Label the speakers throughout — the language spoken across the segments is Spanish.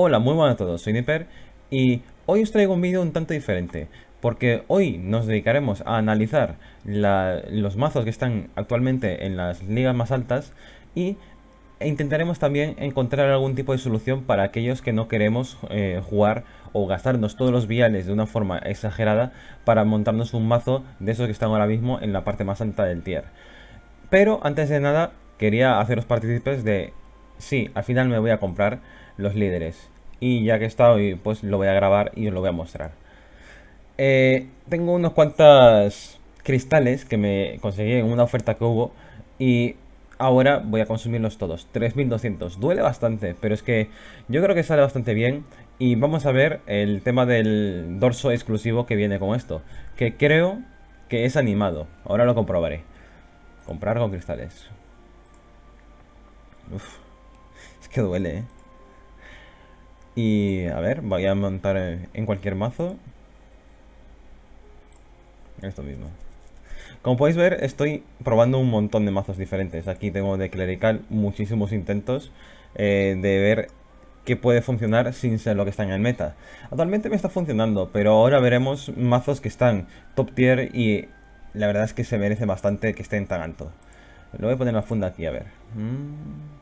Speaker 1: Hola, muy buenas a todos, soy Niper y hoy os traigo un vídeo un tanto diferente porque hoy nos dedicaremos a analizar los mazos que están actualmente en las ligas más altas y intentaremos también encontrar algún tipo de solución para aquellos que no queremos eh, jugar o gastarnos todos los viales de una forma exagerada para montarnos un mazo de esos que están ahora mismo en la parte más alta del tier. Pero antes de nada quería haceros partícipes de sí, al final me voy a comprar los líderes. Y ya que está hoy, pues lo voy a grabar y os lo voy a mostrar. Eh, tengo unos cuantos cristales que me conseguí en una oferta que hubo y ahora voy a consumirlos todos. 3200, duele bastante, pero es que yo creo que sale bastante bien. Y vamos a ver el tema del dorso exclusivo que viene con esto, que creo que es animado. Ahora lo comprobaré. Comprar con cristales. es que duele, ¿eh? Y a ver, voy a montar en cualquier mazo. Esto mismo. Como podéis ver, estoy probando un montón de mazos diferentes. Aquí tengo de clerical muchísimos intentos eh, de ver qué puede funcionar sin ser lo que está en el meta. Actualmente me está funcionando, pero ahora veremos mazos que están top tier y la verdad es que se merece bastante que estén tan alto. Lo voy a poner la funda aquí, a ver. Mm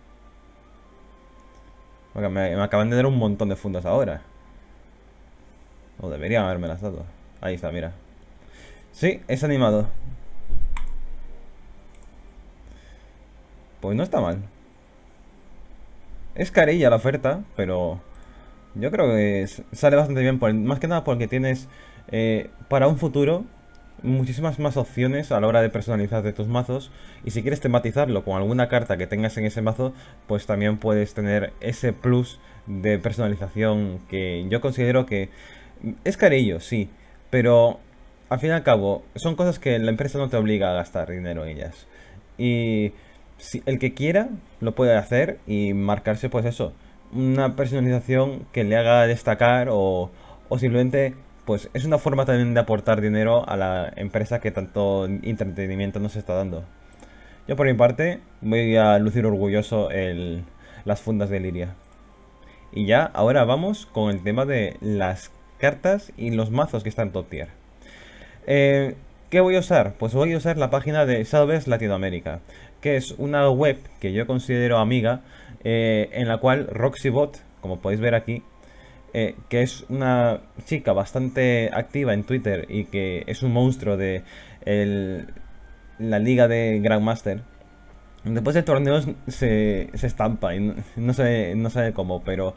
Speaker 1: me, acaban de dar un montón de fundas ahora. O debería haberme las dado. Ahí está, mira. Sí, es animado. Pues no está mal. Es carilla la oferta, pero yo creo que sale bastante bien, más que nada porque tienes eh, para un futuro muchísimas más opciones a la hora de personalizar de tus mazos y si quieres tematizarlo con alguna carta que tengas en ese mazo, pues también puedes tener ese plus de personalización que yo considero que es carillo, sí, pero al fin y al cabo son cosas que la empresa no te obliga a gastar dinero en ellas. Y si el que quiera lo puede hacer y marcarse pues eso, una personalización que le haga destacar o, o simplemente pues es una forma también de aportar dinero a la empresa que tanto entretenimiento nos está dando. Yo por mi parte voy a lucir orgulloso en las fundas de Liria. Y ya, ahora vamos con el tema de las cartas y los mazos que están top tier. Eh, ¿Qué voy a usar? Pues voy a usar la página de Salves Latinoamérica, que es una web que yo considero amiga, eh, en la cual Roxybot, como podéis ver aquí, eh, que es una chica bastante activa en Twitter y que es un monstruo de la liga de Grandmaster, después de torneos se, estampa y no, no sabe cómo, pero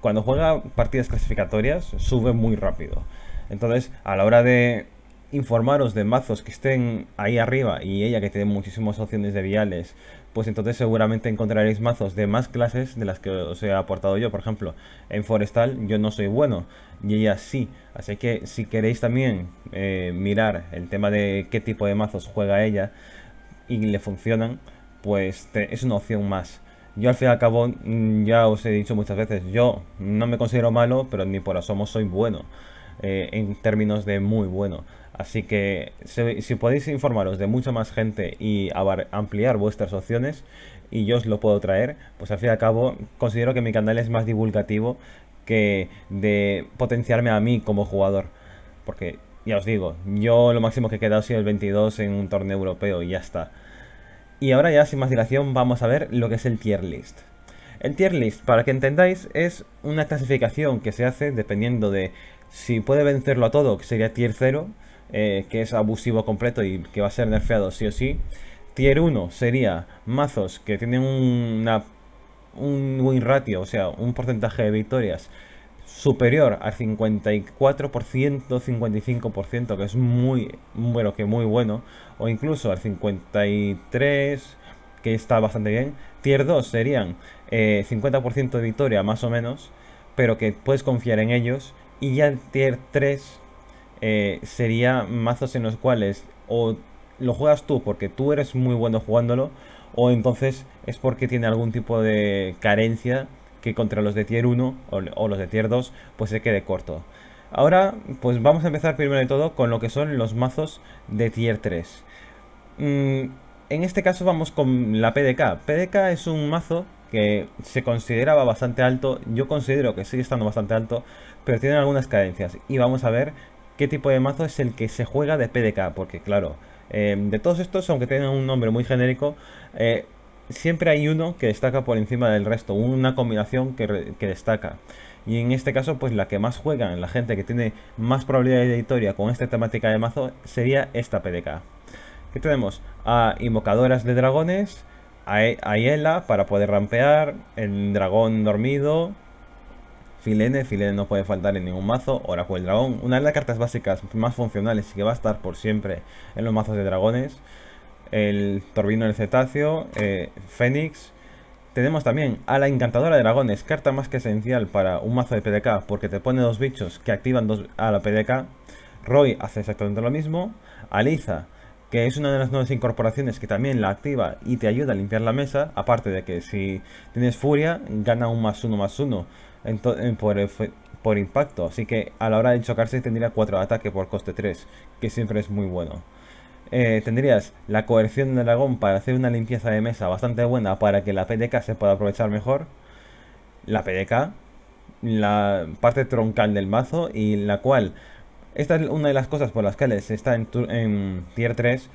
Speaker 1: cuando juega partidas clasificatorias sube muy rápido. Entonces, a la hora de informaros de mazos que estén ahí arriba y ella que tiene muchísimas opciones de viales, pues entonces seguramente encontraréis mazos de más clases de las que os he aportado yo. Por ejemplo, en Forestal yo no soy bueno y ella sí. Así que si queréis también eh, mirar el tema de qué tipo de mazos juega ella y le funcionan, pues es una opción más. Yo al fin y al cabo, mm, ya os he dicho muchas veces, yo no me considero malo, pero ni por asomo soy bueno. Eh, en términos de muy bueno. Así que si, podéis informaros de mucha más gente y ampliar vuestras opciones, y yo os lo puedo traer, pues al fin y al cabo considero que mi canal es más divulgativo que de potenciarme a mí como jugador. Porque ya os digo, yo lo máximo que he quedado ha sido el 22 en un torneo europeo y ya está. Y ahora ya sin más dilación vamos a ver lo que es el tier list. El tier list, para que entendáis, es una clasificación que se hace dependiendo de si puede vencerlo a todo, que sería tier 0, eh, que es abusivo completo y que va a ser nerfeado sí o sí. Tier 1 sería mazos que tienen una, un win ratio, o sea, un porcentaje de victorias superior al 54%, 55%, que es muy bueno, que muy bueno, o incluso al 53, que está bastante bien. Tier 2 serían 50% eh, de victoria más o menos, pero que puedes confiar en ellos. Y ya en tier 3 eh, sería mazos en los cuales o lo juegas tú porque tú eres muy bueno jugándolo, o entonces es porque tiene algún tipo de carencia que contra los de tier 1 o, los de tier 2 pues se quede corto. Ahora pues vamos a empezar primero de todo con lo que son los mazos de tier 3. Mm, en este caso vamos con la PDK. PDK es un mazo que se consideraba bastante alto, yo considero que sigue estando bastante alto, pero tiene algunas carencias y vamos a ver qué tipo de mazo es el que se juega de PDK, porque claro, eh, de todos estos, aunque tengan un nombre muy genérico, eh, siempre hay uno que destaca por encima del resto, una combinación que, destaca. Y en este caso, pues la que más juegan, la gente que tiene más probabilidad de victoria con esta temática de mazo, sería esta PDK. ¿Qué tenemos? A Invocadoras de Dragones, a, e, a para poder rampear, el dragón dormido, Filene, Filene no puede faltar en ningún mazo, Oracle Dragón, una de las cartas básicas más funcionales y que va a estar por siempre en los mazos de dragones, el Torbino del Cetáceo, eh, Fénix, tenemos también a la Encantadora de Dragones, carta más que esencial para un mazo de PDK porque te pone dos bichos que activan dos a la PDK, Roy hace exactamente lo mismo, Aliza que es una de las nuevas incorporaciones que también la activa y te ayuda a limpiar la mesa, aparte de que si tienes furia, gana un más uno más uno eh, por, eh, por impacto. Así que a la hora de chocarse tendría 4 de ataque por coste 3, que siempre es muy bueno. Eh, tendrías la coerción de dragón para hacer una limpieza de mesa bastante buena para que la PDK se pueda aprovechar mejor. La PDK, la parte troncal del mazo y la cual... Esta es una de las cosas por las cuales está en, en tier 3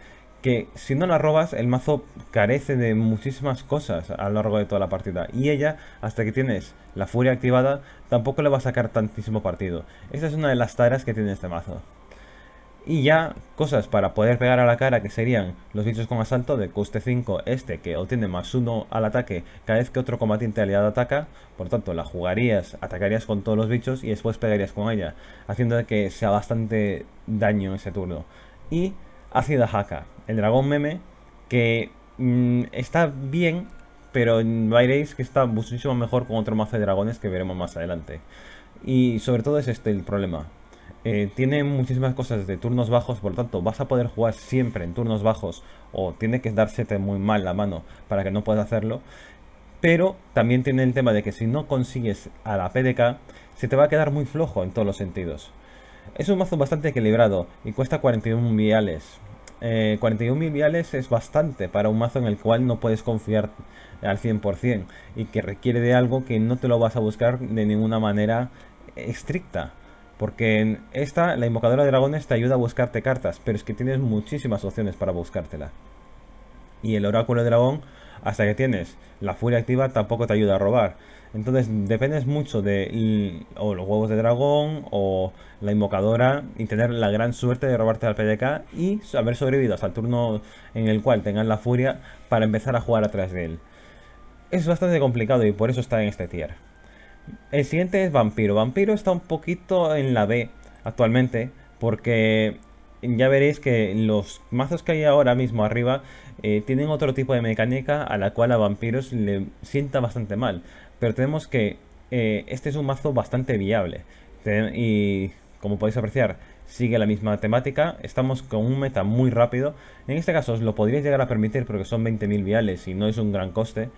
Speaker 1: que si no la robas, el mazo carece de muchísimas cosas a lo largo de toda la partida. Y ella, hasta que tienes la furia activada, tampoco le va a sacar tantísimo partido. Esa es una de las taras que tiene este mazo. Y ya cosas para poder pegar a la cara que serían los bichos con asalto de coste 5, este que obtiene más 1 al ataque cada vez que otro combatiente aliado ataca, por tanto la jugarías, atacarías con todos los bichos y después pegarías con ella, haciendo que sea bastante daño ese turno. Y ácida jaca, el dragón meme, que mm, está bien, pero veréis que está muchísimo mejor con otro mazo de dragones que veremos más adelante. Y sobre todo es este el problema. Eh, tiene muchísimas cosas de turnos bajos, por lo tanto vas a poder jugar siempre en turnos bajos o tiene que dársete muy mal la mano para que no puedas hacerlo. Pero también tiene el tema de que si no consigues a la PDK, se te va a quedar muy flojo en todos los sentidos. Es un mazo bastante equilibrado y cuesta 41 viales, 41 eh, mil viales es bastante para un mazo en el cual no puedes confiar al 100% y que requiere de algo que no te lo vas a buscar de ninguna manera estricta. Porque en esta, la invocadora de dragones te ayuda a buscarte cartas, pero es que tienes muchísimas opciones para buscártela. Y el oráculo de dragón hasta que tienes la furia activa tampoco te ayuda a robar. Entonces dependes mucho de mm, o los huevos de dragón o la invocadora y tener la gran suerte de robarte al PDK y haber sobrevivido hasta el turno en el cual tengan la furia para empezar a jugar atrás de él. Es bastante complicado y por eso está en este tier. El siguiente es Vampiro. Vampiro está un poquito en la B actualmente porque ya veréis que los mazos que hay ahora mismo arriba eh, tienen otro tipo de mecánica a la cual a vampiros le sienta bastante mal. Pero tenemos que eh, este es un mazo bastante viable. y como podéis apreciar, sigue la misma temática. Estamos con un meta muy rápido. En este caso os lo podríais llegar a permitir porque son 20.000 viales y no es un gran coste.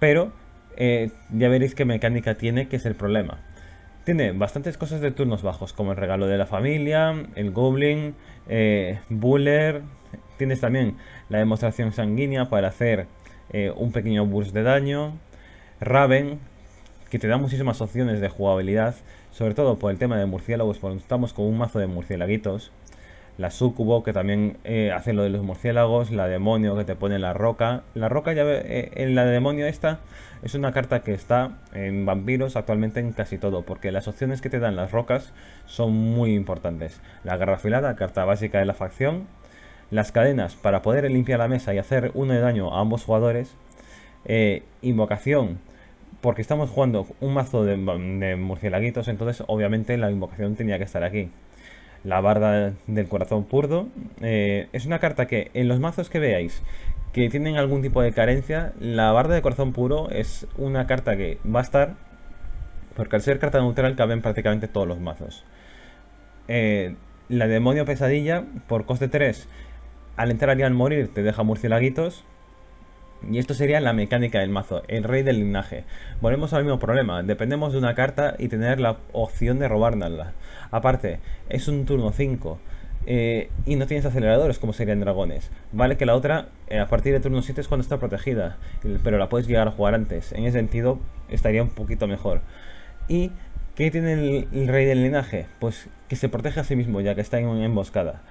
Speaker 1: Pero eh, ya veréis qué mecánica tiene, que es el problema. Tiene bastantes cosas de turnos bajos, como el regalo de la familia, el goblin, eh, buller. Tienes también la demostración sanguínea para hacer eh, un pequeño burst de daño. Raven, que te da muchísimas opciones de jugabilidad, sobre todo por el tema de murciélagos, porque estamos con un mazo de murciélaguitos. La sucubo, que también eh, hace lo de los murciélagos, la demonio que te pone la roca. La roca, ya eh, en la de demonio esta, es una carta que está en vampiros actualmente en casi todo, porque las opciones que te dan las rocas son muy importantes. La afilada, carta básica de la facción, las cadenas para poder limpiar la mesa y hacer uno de daño a ambos jugadores. Eh, invocación, porque estamos jugando un mazo de, murciélaguitos entonces obviamente la invocación tenía que estar aquí. La barda del corazón purdo eh, es una carta que en los mazos que veáis que tienen algún tipo de carencia, la barda de corazón puro es una carta que va a estar, porque al ser carta neutral caben prácticamente todos los mazos. Eh, la demonio pesadilla, por coste 3, al entrar y al morir te deja murcielaguitos Y esto sería la mecánica del mazo, el rey del linaje. Volvemos al mismo problema, dependemos de una carta y tener la opción de robarla Aparte, es un turno 5 eh, y no tienes aceleradores como serían dragones. Vale que la otra eh, a partir de turno 7 es cuando está protegida, pero la puedes llegar a jugar antes. En ese sentido estaría un poquito mejor. ¿Y qué tiene el, rey del linaje? Pues que se protege a sí mismo ya que está en emboscada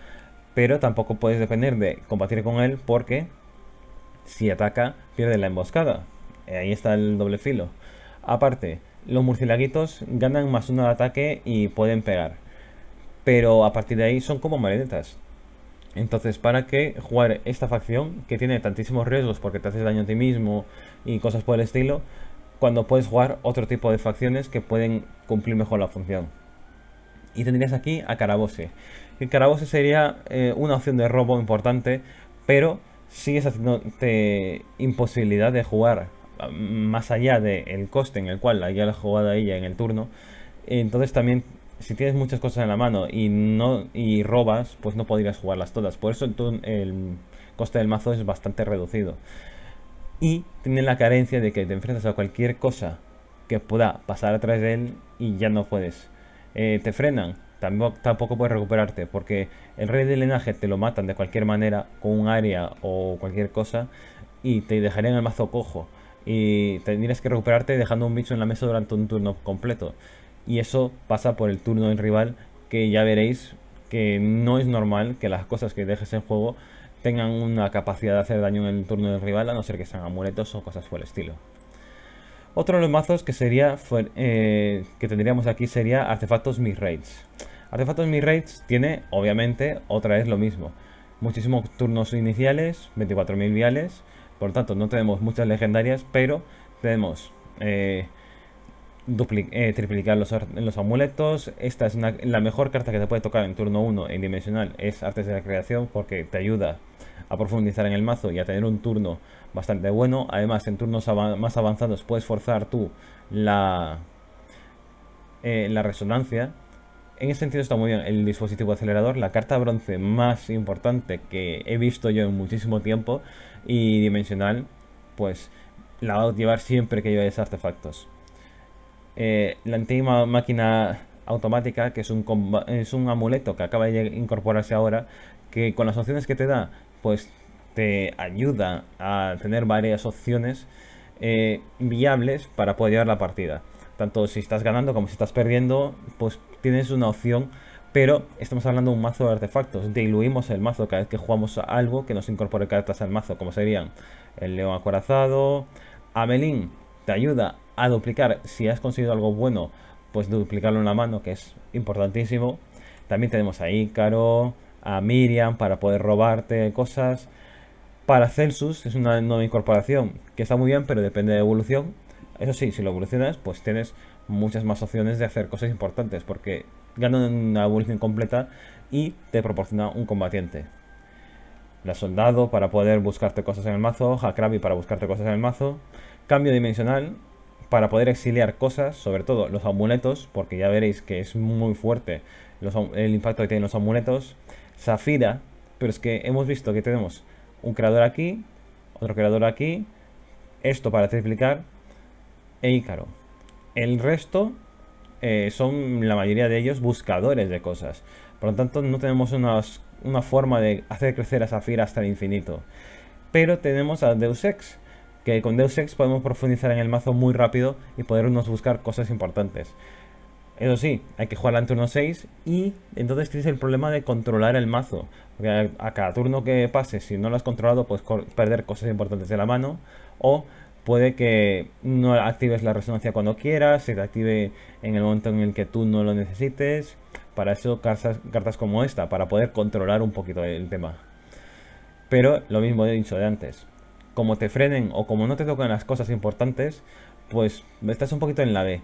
Speaker 1: pero tampoco puedes depender de combatir con él porque si ataca pierde la emboscada. Eh, ahí está el doble filo. Aparte, los murcilaguitos ganan más uno al ataque y pueden pegar. Pero a partir de ahí son como marionetas. Entonces, ¿para qué jugar esta facción que tiene tantísimos riesgos porque te haces daño a ti mismo y cosas por el estilo? Cuando puedes jugar otro tipo de facciones que pueden cumplir mejor la función. Y tendrías aquí a Carabose que el sería eh, una opción de robo importante, pero sigues haciéndote imposibilidad de jugar más allá del coste en el cual haya la jugada ella en el turno. Entonces también si tienes muchas cosas en la mano y no y robas, pues no podrías jugarlas todas. Por eso el coste del mazo es bastante reducido. Y tiene la carencia de que te enfrentas a cualquier cosa que pueda pasar atrás de él y ya no puedes. Eh, te frenan, tampoco, puedes recuperarte, porque el rey del linaje te lo matan de cualquier manera, con un área o cualquier cosa, y te dejarían el mazo cojo. Y tendrías que recuperarte dejando un bicho en la mesa durante un turno completo. Y eso pasa por el turno del rival, que ya veréis que no es normal que las cosas que dejes en juego tengan una capacidad de hacer daño en el turno del rival, a no ser que sean amuletos o cosas por el estilo. Otro de los mazos que sería eh, que tendríamos aquí sería artefactos mis raids Artefactos mi tiene, obviamente, otra vez lo mismo. Muchísimos turnos iniciales, 24.000 viales, por lo tanto no tenemos muchas legendarias, pero tenemos eh, eh, triplicar los, amuletos. Esta es la mejor carta que te puede tocar en turno 1 en dimensional, es Artes de la Creación, porque te ayuda a profundizar en el mazo y a tener un turno bastante bueno. Además, en turnos más avanzados puedes forzar tú la, eh, la resonancia en este sentido está muy bien el dispositivo acelerador, la carta bronce más importante que he visto yo en muchísimo tiempo y dimensional, pues la va a llevar siempre que lleves artefactos. Eh, la antigua máquina automática, que es un, es un amuleto que acaba de incorporarse ahora, que con las opciones que te da, pues te ayuda a tener varias opciones eh, viables para poder llevar la partida tanto si estás ganando como si estás perdiendo, pues tienes una opción. Pero estamos hablando de un mazo de artefactos. Diluimos el mazo cada vez que jugamos algo que nos incorpore cartas al mazo, como serían el león acorazado. Amelín te ayuda a duplicar, si has conseguido algo bueno, pues duplicarlo en la mano, que es importantísimo. También tenemos a Ícaro, a Miriam para poder robarte cosas. Para Celsus es una nueva incorporación que está muy bien, pero depende de evolución. Eso sí, si lo evolucionas, pues tienes muchas más opciones de hacer cosas importantes, porque ganan una evolución completa y te proporciona un combatiente. La soldado para poder buscarte cosas en el mazo, Hakrabi para buscarte cosas en el mazo, cambio dimensional para poder exiliar cosas, sobre todo los amuletos, porque ya veréis que es muy fuerte el impacto que tienen los amuletos, Zafira, pero es que hemos visto que tenemos un creador aquí, otro creador aquí, esto para triplicar, e Ícaro. El resto eh, son la mayoría de ellos buscadores de cosas. Por lo tanto, no tenemos una, forma de hacer crecer a Zafir hasta el infinito. Pero tenemos a Deus Ex, que con Deus Ex podemos profundizar en el mazo muy rápido y podernos buscar cosas importantes. Eso sí, hay que jugar en turno 6 y entonces tienes el problema de controlar el mazo. Porque a cada turno que pase si no lo has controlado, puedes perder cosas importantes de la mano o puede que no actives la resonancia cuando quieras, se te active en el momento en el que tú no lo necesites. Para eso cartas, cartas como esta, para poder controlar un poquito el tema. Pero lo mismo he dicho de antes. Como te frenen o como no te tocan las cosas importantes, pues estás un poquito en la B.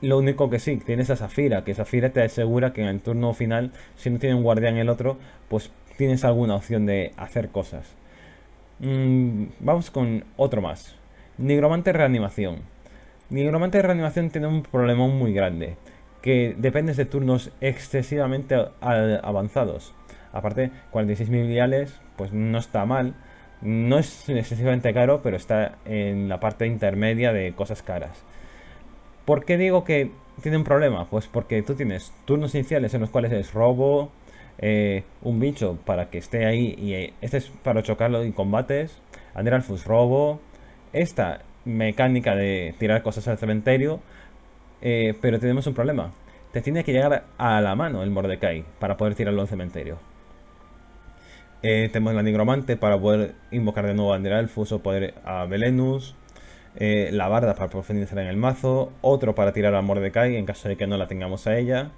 Speaker 1: Lo único que sí, tienes a Zafira, que Zafira te asegura que en el turno final, si no tiene un guardián el otro, pues tienes alguna opción de hacer cosas. Mm, vamos con otro más. Nigromante Reanimación. Nigromante Reanimación tiene un problema muy grande, que depende de turnos excesivamente avanzados. Aparte, 46 Viales, pues no está mal. No es excesivamente caro, pero está en la parte intermedia de cosas caras. ¿Por qué digo que tiene un problema? Pues porque tú tienes turnos iniciales en los cuales es robo, eh, un bicho para que esté ahí y eh, este es para chocarlo en combates, Anderalfus robo, esta mecánica de tirar cosas al cementerio, eh, pero tenemos un problema. Te tiene que llegar a la mano el Mordecai para poder tirarlo al cementerio. Eh, tenemos la nigromante para poder invocar de nuevo a Anderalfus o poder a Belenus. Eh, la barda para profundizar en el mazo. Otro para tirar al Mordecai en caso de que no la tengamos a ella.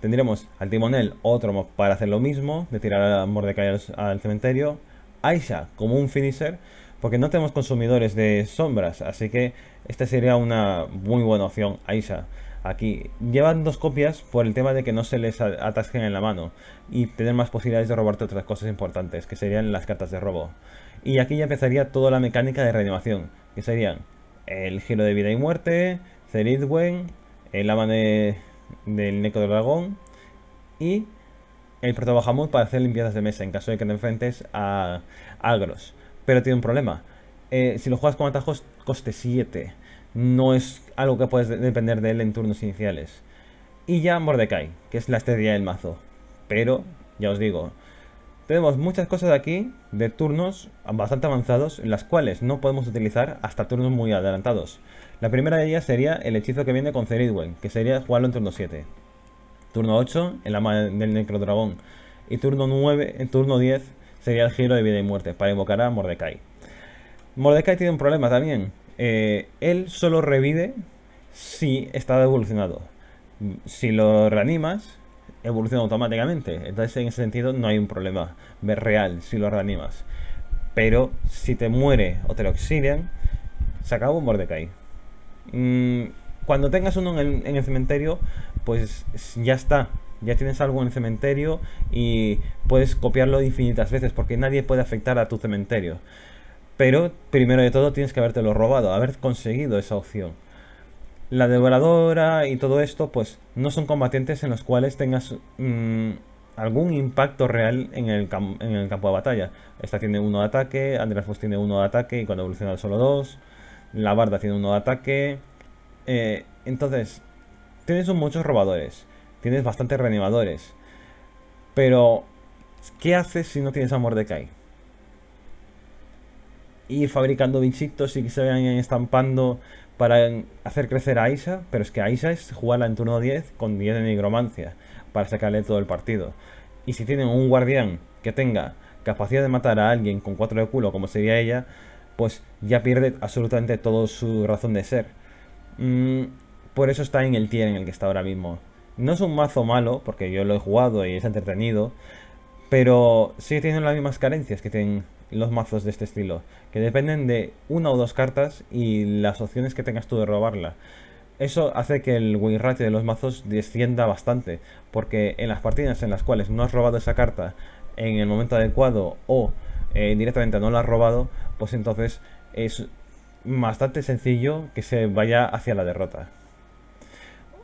Speaker 1: Tendremos al timonel otro para hacer lo mismo, de tirar al Mordecai al cementerio. Aisha como un finisher porque no tenemos consumidores de sombras, así que esta sería una muy buena opción, Aisha Aquí llevan dos copias por el tema de que no se les atasquen en la mano y tener más posibilidades de robarte otras cosas importantes, que serían las cartas de robo. Y aquí ya empezaría toda la mecánica de reanimación, que serían el giro de vida y muerte, Zeridwen, el ama de, del dragón y el protobajamut para hacer limpiadas de mesa en caso de que te enfrentes a Agros. Pero tiene un problema. Eh, si lo juegas con atajos, coste 7. No es algo que puedes depender de él en turnos iniciales. Y ya Mordecai, que es la estrella del mazo. Pero, ya os digo, tenemos muchas cosas aquí de turnos bastante avanzados, en las cuales no podemos utilizar hasta turnos muy adelantados. La primera de ellas sería el hechizo que viene con Ceridwen, que sería jugarlo en turno 7. Turno 8, en la del del Necrodragón. Y turno 9, en turno 10, sería el giro de vida y muerte para invocar a Mordecai. Mordecai tiene un problema también. Eh, él solo revive si está evolucionado. Si lo reanimas, evoluciona automáticamente. Entonces, en ese sentido, no hay un problema real si lo reanimas. Pero si te muere o te lo exilian, se acabó Mordecai. Mm, cuando tengas uno en el cementerio, pues ya está ya tienes algo en el cementerio y puedes copiarlo infinitas veces porque nadie puede afectar a tu cementerio. Pero primero de todo tienes que habértelo robado, haber conseguido esa opción. La devoradora y todo esto, pues no son combatientes en los cuales tengas mm, algún impacto real en el, campo de batalla. Esta tiene uno de ataque, Fos tiene uno de ataque y cuando evoluciona solo dos. La barda tiene uno de ataque. Eh, entonces, tienes muchos robadores tienes bastantes reanimadores. Pero, ¿qué haces si no tienes amor de Kai? Ir fabricando bichitos y que se vayan estampando para hacer crecer a Aisha, pero es que Aisha es jugarla en turno 10 con 10 de nigromancia para sacarle todo el partido. Y si tienen un guardián que tenga capacidad de matar a alguien con 4 de culo como sería ella, pues ya pierde absolutamente toda su razón de ser. Mm, por eso está en el tier en el que está ahora mismo. No es un mazo malo, porque yo lo he jugado y es entretenido, pero sigue teniendo las mismas carencias que tienen los mazos de este estilo, que dependen de una o dos cartas y las opciones que tengas tú de robarla. Eso hace que el win rate de los mazos descienda bastante, porque en las partidas en las cuales no has robado esa carta en el momento adecuado o eh, directamente no la has robado, pues entonces es bastante sencillo que se vaya hacia la derrota.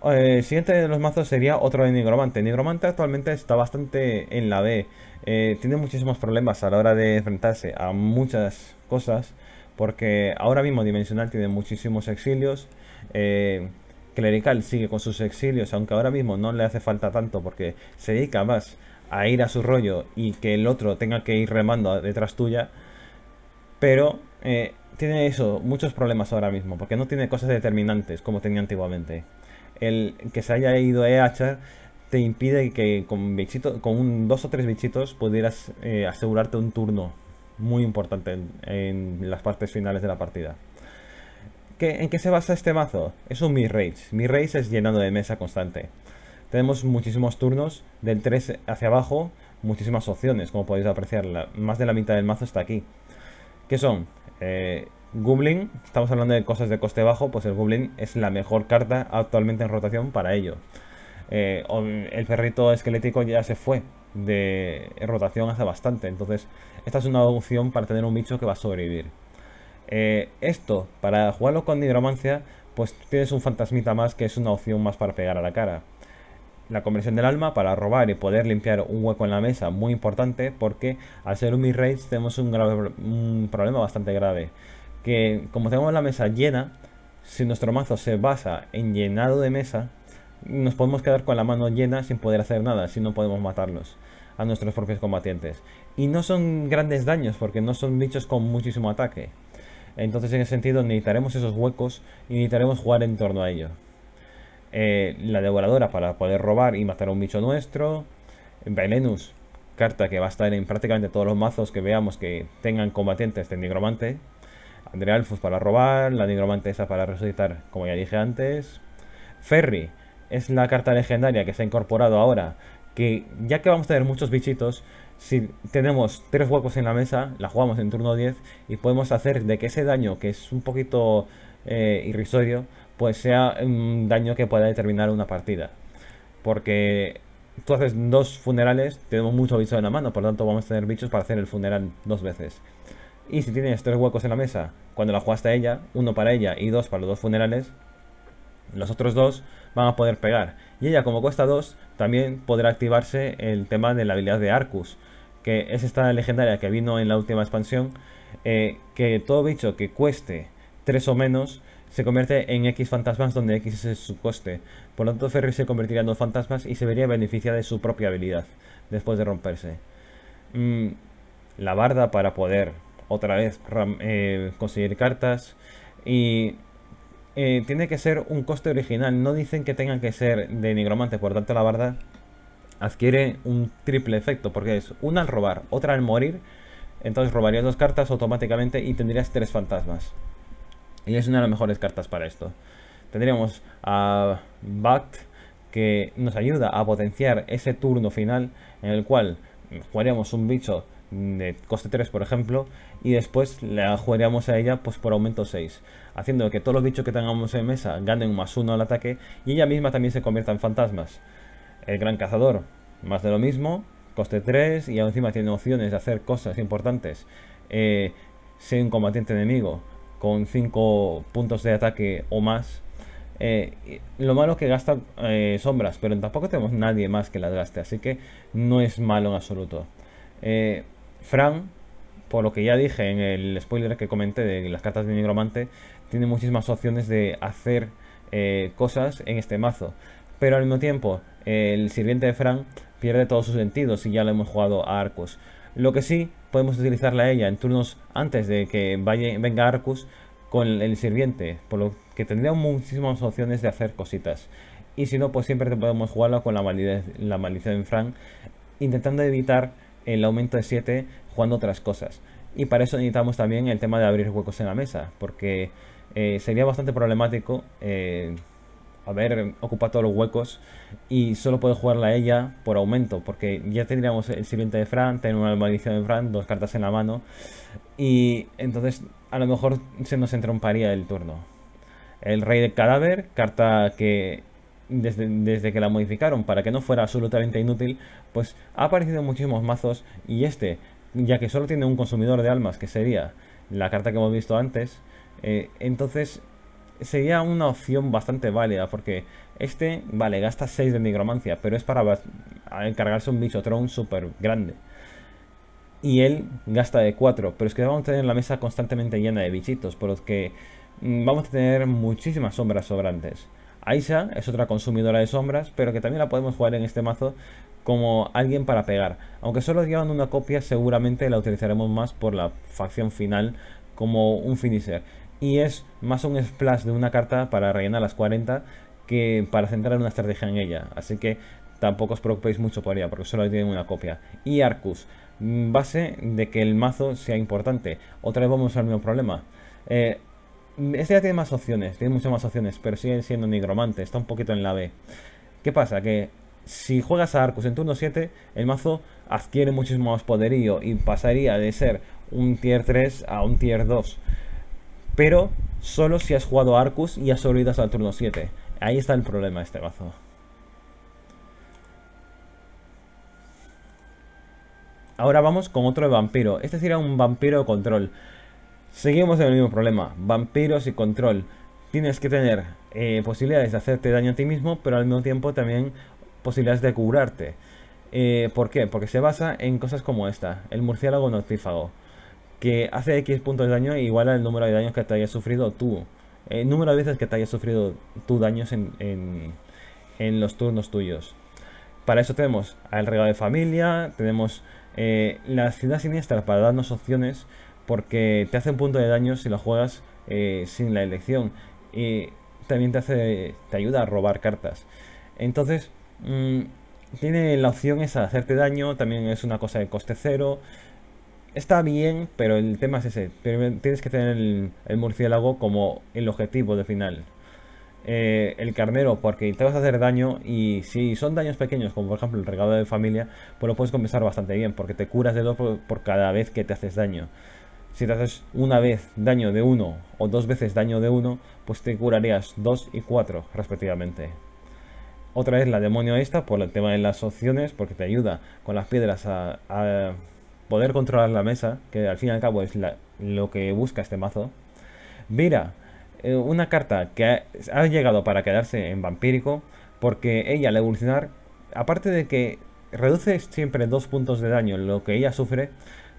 Speaker 1: Eh, el siguiente de los mazos sería otro de Nigromante. Nigromante actualmente está bastante en la B. Eh, tiene muchísimos problemas a la hora de enfrentarse a muchas cosas. Porque ahora mismo Dimensional tiene muchísimos exilios. Eh, Clerical sigue con sus exilios, aunque ahora mismo no le hace falta tanto porque se dedica más a ir a su rollo y que el otro tenga que ir remando detrás tuya. Pero tiene eso, muchos problemas ahora mismo, porque no tiene cosas determinantes como tenía antiguamente el que se haya ido a e te impide que con, con un, dos o tres bichitos pudieras eh, asegurarte un turno muy importante en, las partes finales de la partida. ¿En qué se basa este mazo? Es un mid mirage es llenando de mesa constante. Tenemos muchísimos turnos, del 3 hacia abajo, muchísimas opciones, como podéis apreciar. más de la mitad del mazo está aquí. ¿Qué son? Eh, Goblin, estamos hablando de cosas de coste bajo, pues el Goblin es la mejor carta actualmente en rotación para ello. Eh, el perrito esquelético ya se fue de rotación hace bastante, entonces esta es una opción para tener un bicho que va a sobrevivir. Eh, esto, para jugarlo con hidromancia, pues tienes un fantasmita más que es una opción más para pegar a la cara. La conversión del alma para robar y poder limpiar un hueco en la mesa, muy importante porque al ser un mid tenemos un problema bastante grave que como tenemos la mesa llena, si nuestro mazo se basa en llenado de mesa, nos podemos quedar con la mano llena sin poder hacer nada, si no podemos matarlos a nuestros propios combatientes. Y no son grandes daños, porque no son bichos con muchísimo ataque. Entonces en ese sentido necesitaremos esos huecos y necesitaremos jugar en torno a ellos eh, la devoradora para poder robar y matar a un bicho nuestro. Velenus, carta que va a estar en prácticamente todos los mazos que veamos que tengan combatientes de nigromante. Andrealfus para robar, la nigromante esa para resucitar, como ya dije antes. Ferry es la carta legendaria que se ha incorporado ahora, que ya que vamos a tener muchos bichitos, si tenemos tres huecos en la mesa, la jugamos en turno 10 y podemos hacer de que ese daño, que es un poquito eh, irrisorio, pues sea un daño que pueda determinar una partida. Porque tú haces dos funerales, tenemos mucho bicho en la mano, por lo tanto vamos a tener bichos para hacer el funeral dos veces. Y si tienes tres huecos en la mesa cuando la jugaste a ella, uno para ella y dos para los dos funerales, los otros dos van a poder pegar. Y ella, como cuesta dos, también podrá activarse el tema de la habilidad de Arcus, que es esta legendaria que vino en la última expansión, eh, que todo bicho que cueste Tres o menos se convierte en X fantasmas donde X es su coste. Por lo tanto, Ferry se convertirá en dos fantasmas y se vería beneficiada de su propia habilidad después de romperse. Mm, la barda para poder otra vez eh, conseguir cartas y eh, tiene que ser un coste original, no dicen que tengan que ser de nigromante, por tanto la barda adquiere un triple efecto, porque es una al robar, otra al morir, entonces robarías dos cartas automáticamente y tendrías tres fantasmas. Y es una de las mejores cartas para esto. Tendríamos a bat que nos ayuda a potenciar ese turno final en el cual jugaríamos un bicho de coste 3 por ejemplo y después la jugaríamos a ella pues por aumento 6 haciendo que todos los bichos que tengamos en mesa ganen más 1 al ataque y ella misma también se convierta en fantasmas el gran cazador más de lo mismo coste 3 y encima tiene opciones de hacer cosas importantes eh, ser un combatiente enemigo con 5 puntos de ataque o más eh, lo malo es que gasta eh, sombras, pero tampoco tenemos nadie más que las gaste, así que no es malo en absoluto. Eh, Fran, por lo que ya dije en el spoiler que comenté de las cartas de Nigromante, tiene muchísimas opciones de hacer eh, cosas en este mazo. Pero al mismo tiempo, el sirviente de Fran pierde todos sus sentido si ya lo hemos jugado a Arcus. Lo que sí, podemos utilizarla a ella en turnos antes de que vaya, venga Arcus con el sirviente, por lo que tendría muchísimas opciones de hacer cositas. Y si no, pues siempre podemos jugarla con la, maldición de Fran, intentando evitar el aumento de 7 jugando otras cosas. Y para eso necesitamos también el tema de abrir huecos en la mesa, porque eh, sería bastante problemático eh, haber ocupado todos los huecos y solo poder jugarla a ella por aumento, porque ya tendríamos el sirviente de Fran, tener una maldición de Fran, dos cartas en la mano, y entonces a lo mejor se nos entromparía el turno. El rey del cadáver, carta que desde, que la modificaron para que no fuera absolutamente inútil, pues ha aparecido muchísimos mazos y este, ya que solo tiene un consumidor de almas, que sería la carta que hemos visto antes, eh, entonces sería una opción bastante válida, porque este, vale, gasta 6 de nigromancia, pero es para encargarse un bichotron súper grande. Y él gasta de 4, pero es que vamos a tener la mesa constantemente llena de bichitos, por lo que mm, vamos a tener muchísimas sombras sobrantes. Aisha es otra consumidora de sombras, pero que también la podemos jugar en este mazo como alguien para pegar. Aunque solo llevando una copia, seguramente la utilizaremos más por la facción final como un finisher. Y es más un splash de una carta para rellenar las 40 que para centrar una estrategia en ella. Así que tampoco os preocupéis mucho por ella, porque solo tienen una copia. Y Arcus, mm, base de que el mazo sea importante. Otra vez vamos al mismo problema. Eh, Mm, este ya tiene más opciones, tiene muchas más opciones, pero sigue siendo nigromante, está un poquito en la B. ¿Qué pasa? Que si juegas a Arcus en turno 7, el mazo adquiere muchísimo más poderío y pasaría de ser un tier 3 a un tier 2. Pero solo si has jugado a Arcus y has sobrevivido el turno 7. Ahí está el problema de este mazo. Ahora vamos con otro vampiro. Este será un vampiro de control. Seguimos en el mismo problema, vampiros y control. Tienes que tener eh, posibilidades de hacerte daño a ti mismo, pero al mismo tiempo también posibilidades de curarte. Eh, ¿Por qué? Porque se basa en cosas como esta, el murciélago noctífago, que hace X puntos de daño e igual al número de daños que te hayas sufrido tú. El eh, número de veces que te hayas sufrido tú daños en, en, los turnos tuyos. Para eso tenemos al regalo de familia, tenemos la ciudad siniestra para darnos opciones porque te hace un punto de daño si lo juegas eh, sin la elección y también te hace te ayuda a robar cartas entonces mm, tiene la opción esa de hacerte daño también es una cosa de coste cero está bien pero el tema es ese tienes que tener el, murciélago como el objetivo de final eh, el carnero porque te vas a hacer daño y si son daños pequeños como por ejemplo el regalo de familia pues lo puedes compensar bastante bien porque te curas de dos por cada vez que te haces daño si te haces una vez daño de 1 o dos veces daño de 1, pues te curarías 2 y 4 respectivamente. Otra es la demonio esta por el tema de las opciones, porque te ayuda con las piedras a, poder controlar la mesa, que al fin y al cabo es lo que busca este mazo. mira eh, una carta que ha, llegado para quedarse en vampírico, porque ella al evolucionar, aparte de que reduce siempre dos puntos de daño lo que ella sufre,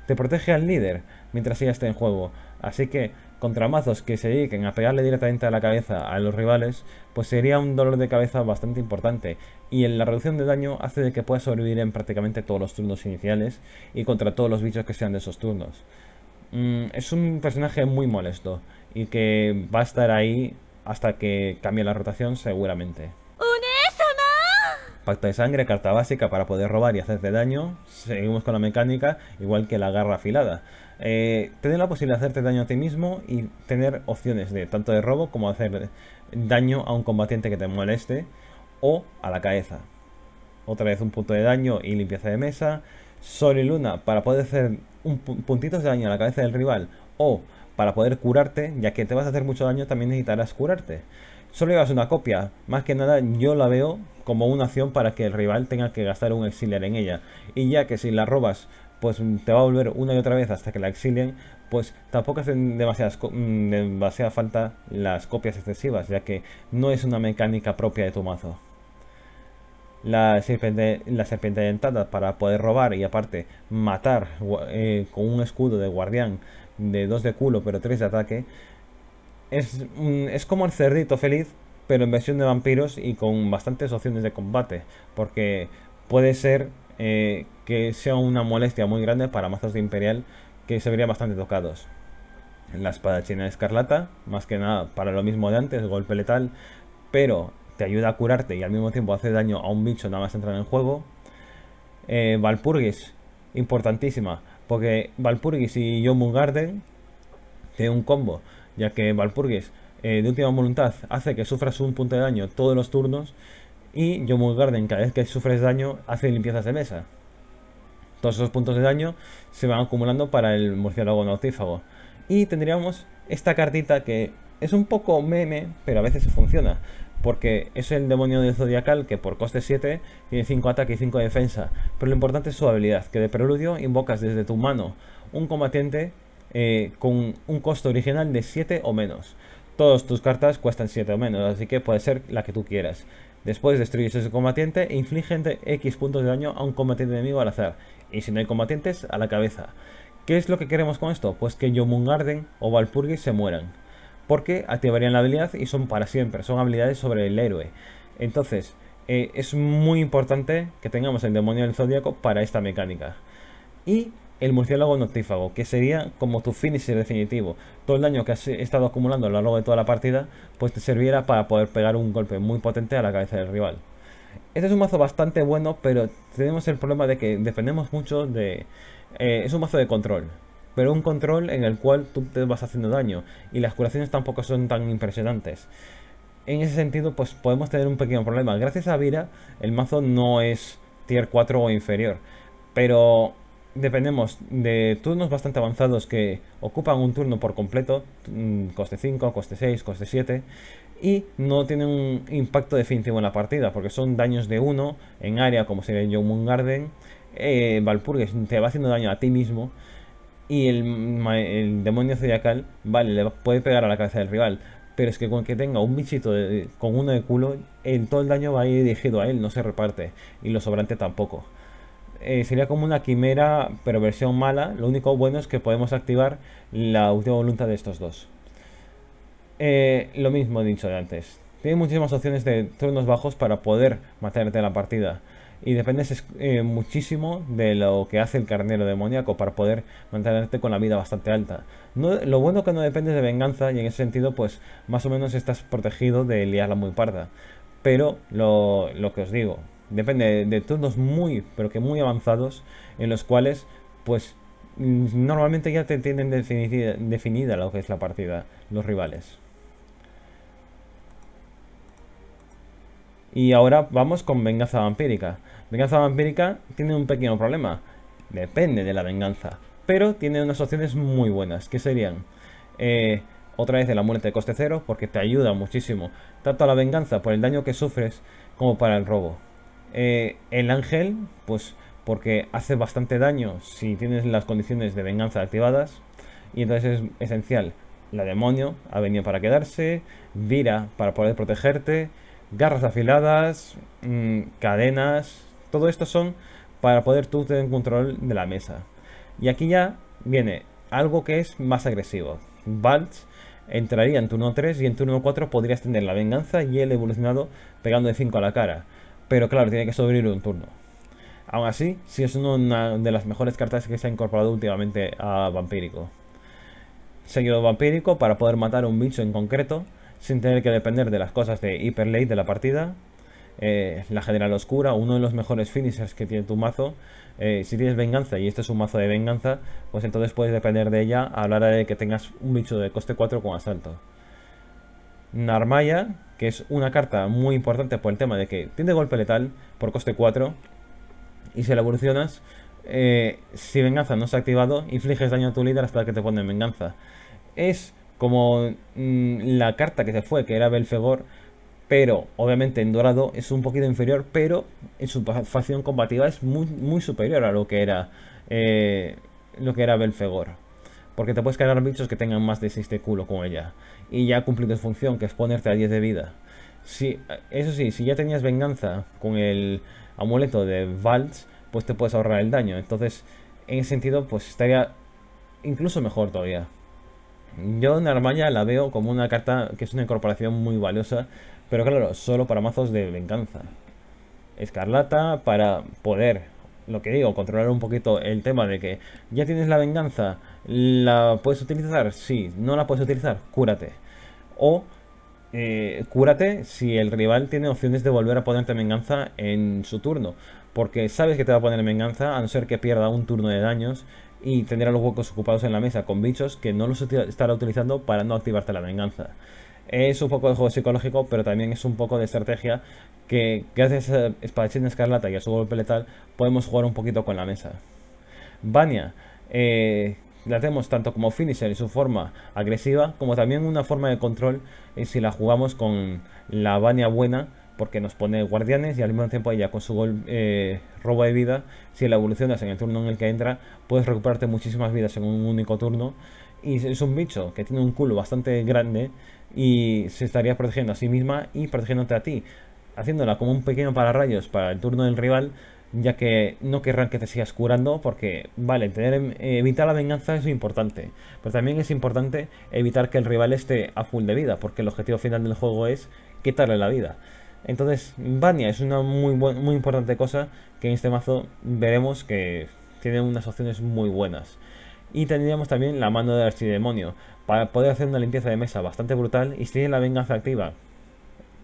Speaker 1: te protege al líder mientras ella esté en juego. Así que contra mazos que se dediquen a pegarle directamente a la cabeza a los rivales, pues sería un dolor de cabeza bastante importante. Y en la reducción de daño hace de que pueda sobrevivir en prácticamente todos los turnos iniciales y contra todos los bichos que sean de esos turnos. Mm, es un personaje muy molesto y que va a estar ahí hasta que cambie la rotación seguramente. Pacto de sangre, carta básica para poder robar y hacerte daño. Seguimos con la mecánica, igual que la garra afilada. Eh, tener la posibilidad de hacerte daño a ti mismo y tener opciones de tanto de robo como hacer daño a un combatiente que te moleste o a la cabeza. Otra vez un punto de daño y limpieza de mesa. Sol y luna para poder hacer un puntitos de daño a la cabeza del rival o para poder curarte, ya que te vas a hacer mucho daño también necesitarás curarte. Solo llevas una copia. Más que nada yo la veo como una acción para que el rival tenga que gastar un exiliar en ella. Y ya que si la robas, pues mm, te va a volver una y otra vez hasta que la exilien, pues tampoco hacen demasiadas, mm, demasiada falta las copias excesivas, ya que no es una mecánica propia de tu mazo. La serpiente, la serpiente dentada para poder robar y aparte matar eh, con un escudo de guardián de 2 de culo pero 3 de ataque Mm, es, como el cerdito feliz, pero en versión de vampiros y con bastantes opciones de combate, porque puede ser eh, que sea una molestia muy grande para mazos de Imperial que se verían bastante tocados. La espada china escarlata, más que nada para lo mismo de antes, golpe letal, pero te ayuda a curarte y al mismo tiempo hace daño a un bicho nada más entrar en el juego. Eh, Valpurgis, importantísima, porque Valpurgis y Yomun Garden tienen un combo ya que Valpurgis eh, de última voluntad hace que sufras un punto de daño todos los turnos y Jomulgarden, Garden cada vez que sufres daño hace limpiezas de mesa. Todos esos puntos de daño se van acumulando para el murciélago nautífago. Y tendríamos esta cartita que es un poco meme, pero a veces funciona. Porque es el demonio del zodiacal que por coste 7 tiene 5 ataque y 5 defensa. Pero lo importante es su habilidad, que de preludio invocas desde tu mano un combatiente eh, con un costo original de 7 o menos. Todas tus cartas cuestan 7 o menos, así que puede ser la que tú quieras. Después destruyes a ese combatiente e infligen X puntos de daño a un combatiente enemigo al azar. Y si no hay combatientes, a la cabeza. ¿Qué es lo que queremos con esto? Pues que Jomungarden o Valpurgis se mueran. Porque activarían la habilidad y son para siempre, son habilidades sobre el héroe. Entonces, eh, es muy importante que tengamos el demonio del zodíaco para esta mecánica. Y el murciélago noctífago, que sería como tu finisher definitivo. Todo el daño que has estado acumulando a lo largo de toda la partida, pues te serviera para poder pegar un golpe muy potente a la cabeza del rival. Este es un mazo bastante bueno, pero tenemos el problema de que dependemos mucho de... Eh, es un mazo de control, pero un control en el cual tú te vas haciendo daño, y las curaciones tampoco son tan impresionantes en ese sentido, pues podemos tener un pequeño problema. Gracias a Vira, el mazo no es tier 4 o inferior. Pero dependemos de turnos bastante avanzados que ocupan un turno por completo, mm, coste 5, coste 6, coste 7, y no tienen un impacto definitivo en la partida, porque son daños de 1 en área, como sería en Moon Garden, eh, te va haciendo daño a ti mismo, y el, demonio zodiacal, vale, le puede pegar a la cabeza del rival, pero es que con que tenga un bichito con uno de culo, en todo el daño va a ir dirigido a él, no se reparte, y lo sobrante tampoco. Eh, sería como una quimera, pero versión mala. Lo único bueno es que podemos activar la última voluntad de estos dos. Eh, lo mismo dicho de antes. Tienes muchísimas opciones de turnos bajos para poder mantenerte en la partida. Y dependes eh, muchísimo de lo que hace el carnero demoníaco para poder mantenerte con la vida bastante alta. lo bueno que no dependes de venganza y en ese sentido pues más o menos estás protegido de liarla muy parda. Pero lo que os digo, depende de, turnos muy, pero que muy avanzados, en los cuales, pues, mm, normalmente ya te tienen definida, lo que es la partida, los rivales. Y ahora vamos con venganza vampírica. Venganza vampírica tiene un pequeño problema. Depende de la venganza. Pero tiene unas opciones muy buenas, que serían... Eh, otra vez de la muerte de coste cero, porque te ayuda muchísimo. Tanto a la venganza por el daño que sufres, como para el robo. Eh, el ángel, pues porque hace bastante daño si tienes las condiciones de venganza activadas. Y entonces es esencial. La demonio ha venido para quedarse. Vira para poder protegerte. Garras afiladas. Mm, cadenas. Todo esto son para poder tú tener control de la mesa. Y aquí ya viene algo que es más agresivo. Valtz entraría en turno 3 y en turno 4 podrías tener la venganza y el evolucionado pegando de 5 a la cara pero claro, tiene que sobrevivir un turno. Aún así, sí es una de las mejores cartas que se ha incorporado últimamente a Vampírico. Seguido Vampírico para poder matar un bicho en concreto sin tener que depender de las cosas de Hyper de la partida. Eh, la General Oscura, uno de los mejores finishers que tiene tu mazo. Eh, si tienes venganza y este es un mazo de venganza, pues entonces puedes depender de ella a la hora de que tengas un bicho de coste 4 con asalto. Narmaya, que es una carta muy importante por el tema de que tiene golpe letal por coste 4 y si la evolucionas, eh, si venganza no se ha activado, infliges daño a tu líder hasta que te ponen venganza. Es como mm, la carta que se fue, que era Belfegor, pero obviamente en dorado es un poquito inferior, pero en su facción combativa es muy, muy superior a lo que era eh, lo que era Belfegor. Porque te puedes cargar bichos que tengan más de 6 de culo con ella y ya ha cumplido su función, que es ponerte a 10 de vida. Si, eso sí, si ya tenías venganza con el amuleto de Valtz, pues te puedes ahorrar el daño. Entonces, en ese sentido, pues estaría incluso mejor todavía. Yo en Armaya la veo como una carta que es una incorporación muy valiosa, pero claro, solo para mazos de venganza. Escarlata para poder, lo que digo, controlar un poquito el tema de que ya tienes la venganza, ¿La puedes utilizar? Sí. ¿No la puedes utilizar? Cúrate. O eh, cúrate si el rival tiene opciones de volver a ponerte venganza en su turno. Porque sabes que te va a poner venganza a no ser que pierda un turno de daños y tendrá los huecos ocupados en la mesa con bichos que no los estará utilizando para no activarte la venganza. Es un poco de juego psicológico, pero también es un poco de estrategia que gracias a Espadachín Escarlata y a su golpe letal podemos jugar un poquito con la mesa. Vania, eh, la tenemos tanto como finisher en su forma agresiva, como también una forma de control eh, si la jugamos con la Bania buena, porque nos pone guardianes y al mismo tiempo ella con su gol, eh, robo de vida, si la evolucionas en el turno en el que entra, puedes recuperarte muchísimas vidas en un único turno. Y es un bicho que tiene un culo bastante grande y se estaría protegiendo a sí misma y protegiéndote a ti, haciéndola como un pequeño pararrayos para el turno del rival ya que no querrán que te sigas curando porque, vale, eh, evitar la venganza es importante, pero también es importante evitar que el rival esté a full de vida, porque el objetivo final del juego es quitarle la vida. Entonces, Bania es una muy, muy importante cosa que en este mazo veremos que tiene unas opciones muy buenas. Y tendríamos también la mano del archidemonio, para poder hacer una limpieza de mesa bastante brutal y si tiene la venganza activa,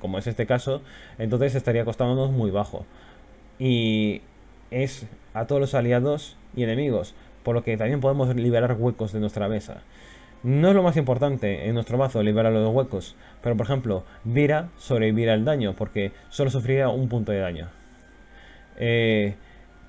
Speaker 1: como es este caso, entonces estaría costándonos muy bajo y es a todos los aliados y enemigos, por lo que también podemos liberar huecos de nuestra mesa. No es lo más importante en nuestro mazo liberar los huecos, pero por ejemplo, Vira sobrevivirá al daño, porque solo sufrirá un punto de daño. Eh,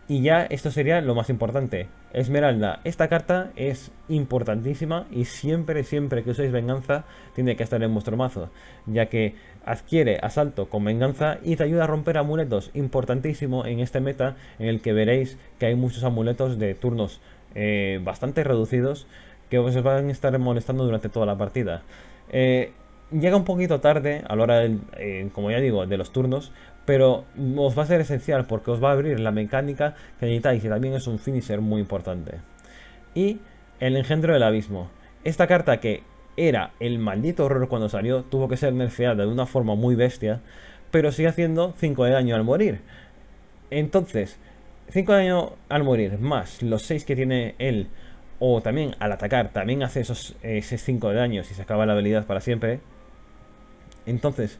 Speaker 1: y ya esto sería lo más importante. Esmeralda, esta carta es importantísima y siempre, siempre que uséis venganza, tiene que estar en vuestro mazo, ya que adquiere asalto con venganza y te ayuda a romper amuletos, importantísimo en este meta en el que veréis que hay muchos amuletos de turnos eh, bastante reducidos que os van a estar molestando durante toda la partida. Eh, llega un poquito tarde a la hora, del, eh, como ya digo, de los turnos, pero os va a ser esencial porque os va a abrir la mecánica que necesitáis y también es un finisher muy importante. Y el engendro del abismo. Esta carta que era el maldito horror cuando salió, tuvo que ser nerfeada de una forma muy bestia, pero sigue haciendo 5 de daño al morir. Entonces, 5 de daño al morir, más los 6 que tiene él, o también al atacar, también hace esos 5 de daño si se acaba la habilidad para siempre. Entonces,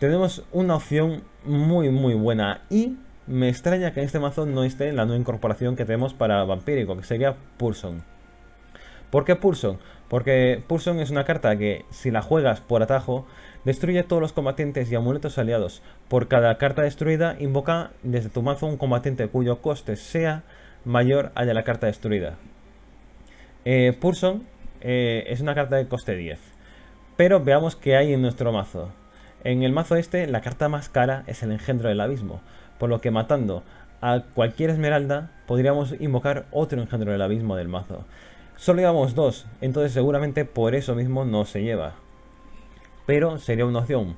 Speaker 1: tenemos una opción muy muy buena y me extraña que en este mazo no esté la nueva incorporación que tenemos para Vampírico, que sería Purson ¿Por qué Porque Pulson es una carta que, si la juegas por atajo, destruye todos los combatientes y amuletos aliados. Por cada carta destruida, invoca desde tu mazo un combatiente cuyo coste sea mayor al de la carta destruida. Eh, eh es una carta de coste 10. Pero veamos qué hay en nuestro mazo. En el mazo este, la carta más cara es el Engendro del Abismo, por lo que matando a cualquier esmeralda podríamos invocar otro Engendro del Abismo del mazo. Solo llevamos dos, entonces seguramente por eso mismo no se lleva. Pero sería una opción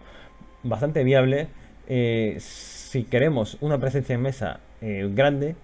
Speaker 1: bastante viable eh, si queremos una presencia en mesa eh, grande.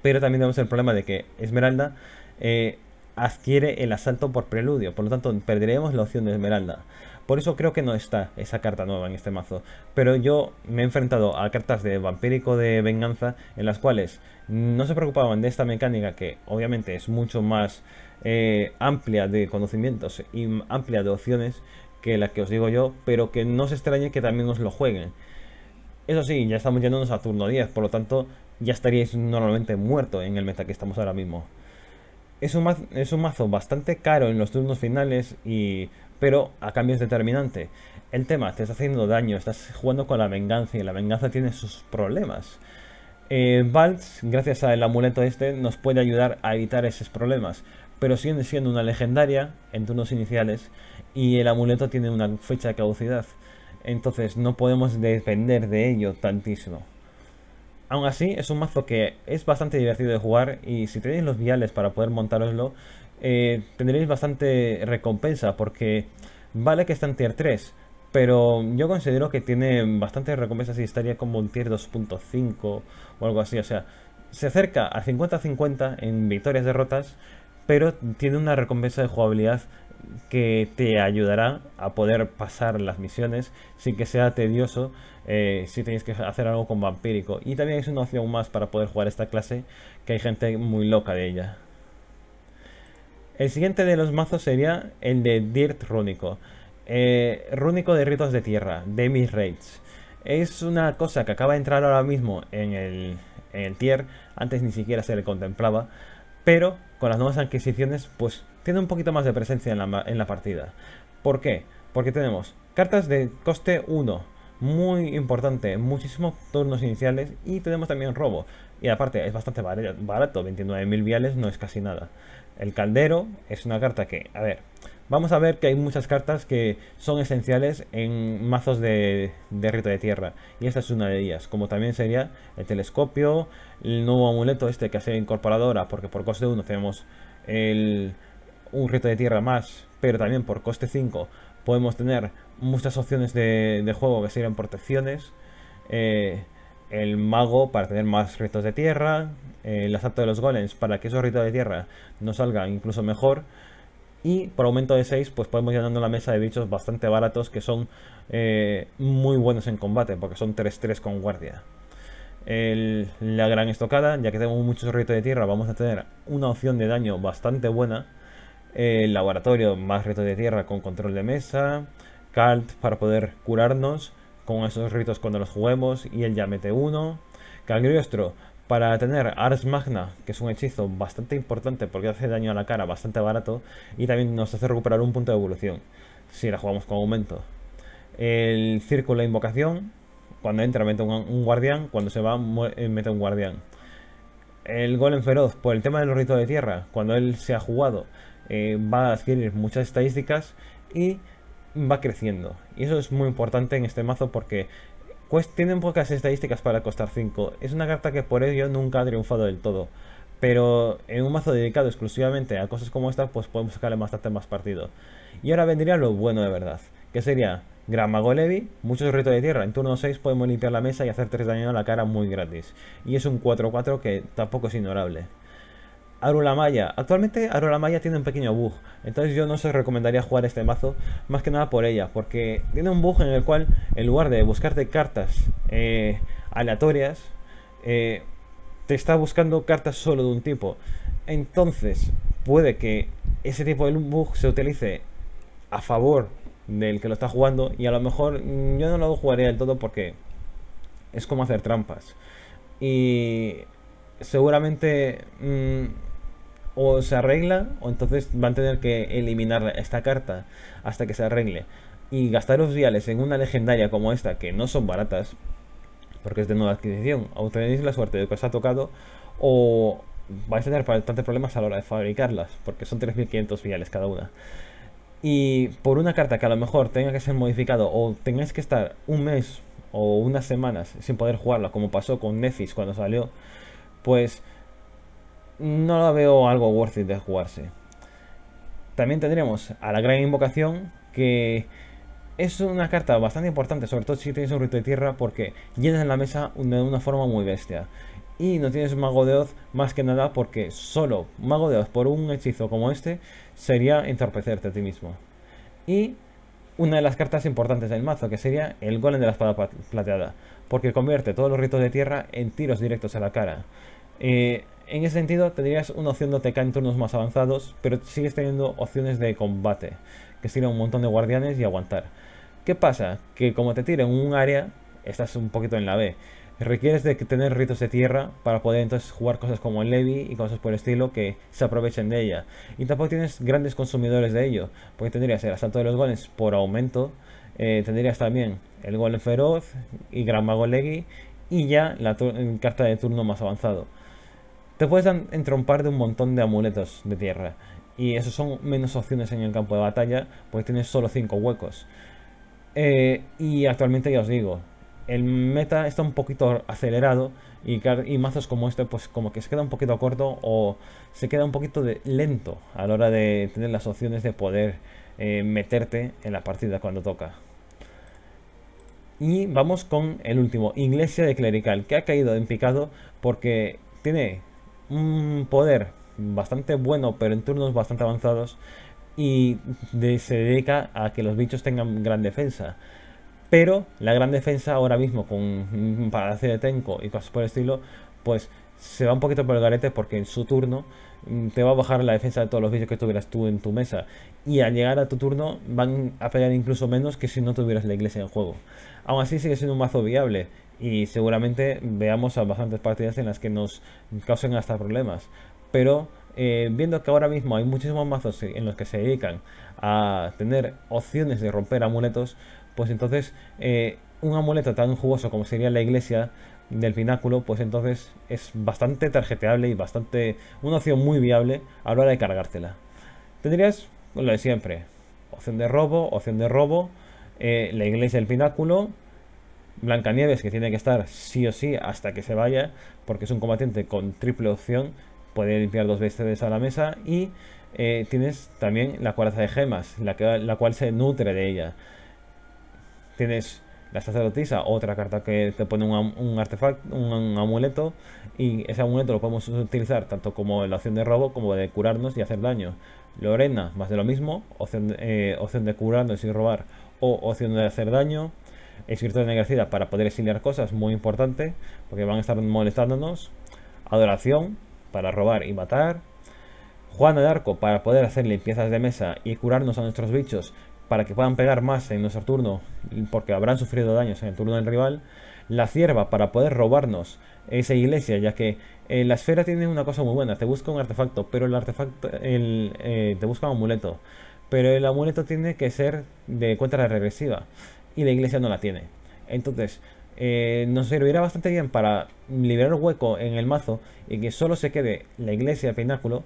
Speaker 1: Pero también tenemos el problema de que Esmeralda eh, adquiere el asalto por preludio. Por lo tanto, perderemos la opción de Esmeralda. Por eso creo que no está esa carta nueva en este mazo. Pero yo me he enfrentado a cartas de vampírico de venganza en las cuales no se preocupaban de esta mecánica que obviamente es mucho más eh, amplia de conocimientos y amplia de opciones que la que os digo yo, pero que no se extrañe que también os lo jueguen. Eso sí, ya estamos yéndonos a turno 10, por lo tanto ya estaríais normalmente muerto en el meta que estamos ahora mismo. Es un, es un, mazo, bastante caro en los turnos finales y pero a cambio es determinante. El tema, te está haciendo daño, estás jugando con la venganza y la venganza tiene sus problemas. Eh, Valtz, gracias al amuleto este, nos puede ayudar a evitar esos problemas, pero sigue siendo una legendaria en turnos iniciales y el amuleto tiene una fecha de caducidad, entonces no podemos depender de ello tantísimo. Aún así, es un mazo que es bastante divertido de jugar y si tenéis los viales para poder montároslo, eh, tendréis bastante recompensa porque vale que está en tier 3, pero yo considero que tiene bastante recompensas si estaría como un tier 2.5 o algo así, o sea, se acerca a 50-50 en victorias derrotas, pero tiene una recompensa de jugabilidad que te ayudará a poder pasar las misiones sin que sea tedioso eh, si tenéis que hacer algo con vampírico. Y también es una opción más para poder jugar esta clase, que hay gente muy loca de ella. El siguiente de los mazos sería el de Dirt Rúnico. Eh, rúnico de Ritos de Tierra, de mis Raids. Es una cosa que acaba de entrar ahora mismo en el, tier. Antes ni siquiera se le contemplaba. Pero con las nuevas adquisiciones, pues tiene un poquito más de presencia en la, en la partida. ¿Por qué? Porque tenemos cartas de coste 1, muy importante, muchísimos turnos iniciales y tenemos también robo. Y aparte es bastante barato, 29.000 viales no es casi nada. El caldero es una carta que, a ver, vamos a ver que hay muchas cartas que son esenciales en mazos de, de rito de tierra. Y esta es una de ellas, como también sería el telescopio, el nuevo amuleto este que ha incorporadora porque por coste 1 tenemos el, un rito de tierra más, pero también por coste 5 podemos tener muchas opciones de, juego que sirven protecciones. Eh, el mago para tener más retos de tierra, el eh, asalto de los golems para que esos ritos de tierra nos salgan incluso mejor. Y por aumento de 6, pues podemos ir dando la mesa de bichos bastante baratos que son eh, muy buenos en combate, porque son 3-3 con guardia. la gran estocada, ya que tenemos muchos ritos de tierra, vamos a tener una opción de daño bastante buena. El laboratorio, más retos de tierra con control de mesa. Calt para poder curarnos con esos ritos cuando los juguemos y él ya mete uno. Calgriostro, para tener Ars Magna, que es un hechizo bastante importante porque hace daño a la cara bastante barato y también nos hace recuperar un punto de evolución si la jugamos con aumento. El círculo de invocación, cuando entra mete un, guardián, cuando se va eh, mete un guardián. El golem feroz, por el tema del rito de tierra, cuando él se ha jugado eh, va a adquirir muchas estadísticas y va creciendo. Y eso es muy importante en este mazo porque pues, tienen pocas estadísticas para costar 5. Es una carta que por ello nunca ha triunfado del todo. Pero en un mazo dedicado exclusivamente a cosas como esta, pues podemos sacarle bastante más partido. Y ahora vendría lo bueno de verdad, que sería Gran Mago Levi, muchos de tierra. En turno 6 podemos limpiar la mesa y hacer 3 daño a la cara muy gratis. Y es un 4-4 que tampoco es ignorable. Arulamaya. Actualmente Arulamaya tiene un pequeño bug, entonces yo no se recomendaría jugar este mazo más que nada por ella, porque tiene un bug en el cual en lugar de buscarte cartas eh, aleatorias, eh, te está buscando cartas solo de un tipo. Entonces puede que ese tipo de bug se utilice a favor del que lo está jugando y a lo mejor mm, yo no lo jugaría del todo porque es como hacer trampas. Y seguramente... Mm, o se arregla o entonces van a tener que eliminar esta carta hasta que se arregle. Y gastar los viales en una legendaria como esta, que no son baratas, porque es de nueva adquisición, o tenéis la suerte de que os ha tocado, o vais a tener bastantes problemas a la hora de fabricarlas, porque son 3.500 viales cada una. Y por una carta que a lo mejor tenga que ser modificado o tengáis que estar un mes o unas semanas sin poder jugarla, como pasó con Nefis cuando salió, pues no la veo algo worth it de jugarse. También tendremos a la gran invocación, que es una carta bastante importante, sobre todo si tienes un rito de tierra, porque llenas la mesa de una forma muy bestia. Y no tienes mago de Oz más que nada porque solo mago de Oz por un hechizo como este sería entorpecerte a ti mismo. Y una de las cartas importantes del mazo, que sería el golem de la espada plateada, porque convierte todos los ritos de tierra en tiros directos a la cara. Eh, en ese sentido, tendrías una opción de OTK en turnos más avanzados, pero sigues teniendo opciones de combate, que sirven un montón de guardianes y aguantar. ¿Qué pasa? Que como te tiren un área, estás un poquito en la B. Requieres de tener ritos de tierra para poder entonces jugar cosas como el Levi y cosas por el estilo que se aprovechen de ella. Y tampoco tienes grandes consumidores de ello, porque tendrías el asalto de los goles por aumento, eh, tendrías también el gol feroz y gran mago Legi y ya la carta de turno más avanzado. Te puedes par de un montón de amuletos de tierra. Y eso son menos opciones en el campo de batalla, Porque tienes solo 5 huecos. Eh, y actualmente ya os digo, el meta está un poquito acelerado y, mazos como este pues como que se queda un poquito corto o se queda un poquito de lento a la hora de tener las opciones de poder eh, meterte en la partida cuando toca. Y vamos con el último, Iglesia de Clerical, que ha caído en picado porque tiene un poder bastante bueno, pero en turnos bastante avanzados. Y se dedica a que los bichos tengan gran defensa. Pero la gran defensa ahora mismo con Palacio de Tenko y cosas por el estilo, pues se va un poquito por el garete porque en su turno mm, te va a bajar la defensa de todos los bichos que tuvieras tú en tu mesa. Y al llegar a tu turno van a pelear incluso menos que si no tuvieras la iglesia en juego. Aún así sigue siendo un mazo viable y seguramente veamos a bastantes partidas en las que nos causen hasta problemas. Pero eh, viendo que ahora mismo hay muchísimos mazos en los que se dedican a tener opciones de romper amuletos, pues entonces eh, un amuleto tan jugoso como sería la iglesia del pináculo, pues entonces es bastante tarjeteable y bastante una opción muy viable a la hora de cargártela. Tendrías lo de siempre, opción de robo, opción de robo, eh, la iglesia del pináculo, Blancanieves, que tiene que estar sí o sí hasta que se vaya, porque es un combatiente con triple opción, puede limpiar dos veces a la mesa, y eh, tienes también la cuarta de gemas, la, que, la cual se nutre de ella. Tienes la sacerdotisa, otra carta que te pone un, artefacto, un, amuleto, y ese amuleto lo podemos utilizar tanto como la opción de robo como de curarnos y hacer daño. Lorena, más de lo mismo, opción eh, de curarnos y robar o opción de hacer daño de negarcida para poder exiliar cosas, muy importante, porque van a estar molestándonos. Adoración, para robar y matar. Juan de Arco, para poder hacer limpiezas de mesa y curarnos a nuestros bichos, para que puedan pegar más en nuestro turno, porque habrán sufrido daños en el turno del rival. La cierva, para poder robarnos esa iglesia, ya que eh, la esfera tiene una cosa muy buena, te busca un artefacto, pero el artefacto, eh, te busca un amuleto. Pero el amuleto tiene que ser de cuenta regresiva y la iglesia no la tiene. Entonces, eh, nos servirá bastante bien para liberar hueco en el mazo y que solo se quede la iglesia pináculo.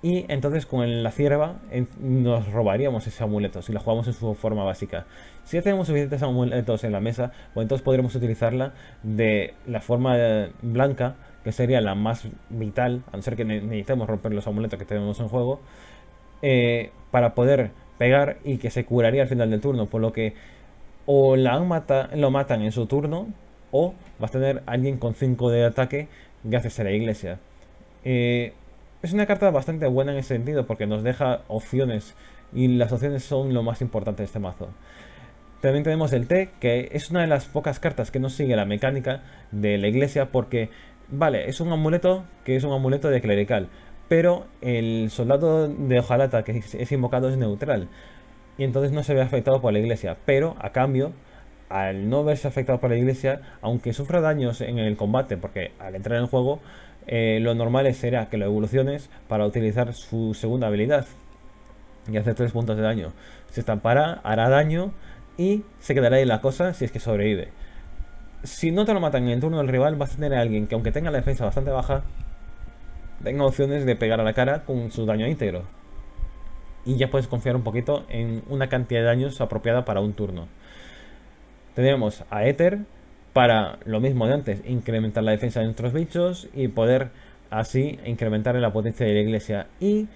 Speaker 1: Y entonces con la cierva nos robaríamos ese amuleto si la jugamos en su forma básica. Si ya tenemos suficientes amuletos en la mesa, pues entonces podremos utilizarla de la forma eh, blanca, que sería la más vital, a no ser que necesitemos romper los amuletos que tenemos en juego, eh, para poder pegar y que se curaría al final del turno, por lo que o la mata, lo matan en su turno, o vas a tener alguien con 5 de ataque gracias a la iglesia. Eh, es una carta bastante buena en ese sentido, porque nos deja opciones, y las opciones son lo más importante de este mazo. También tenemos el T, que es una de las pocas cartas que no sigue la mecánica de la iglesia, porque, vale, es un amuleto que es un amuleto de clerical, pero el soldado de hojalata que es invocado es neutral y entonces no se ve afectado por la iglesia. Pero a cambio, al no verse afectado por la iglesia, aunque sufra daños en el combate, porque al entrar en el juego, eh, lo normal será que lo evoluciones para utilizar su segunda habilidad y hacer tres puntos de daño. Se estampará, hará daño y se quedará ahí la cosa si es que sobrevive. Si no te lo matan en el turno del rival, vas a tener a alguien que aunque tenga la defensa bastante baja, tenga opciones de pegar a la cara con su daño íntegro y ya puedes confiar un poquito en una cantidad de daños apropiada para un turno. Tenemos a Éter para lo mismo de antes, incrementar la defensa de nuestros bichos y poder así incrementar la potencia de la iglesia. Y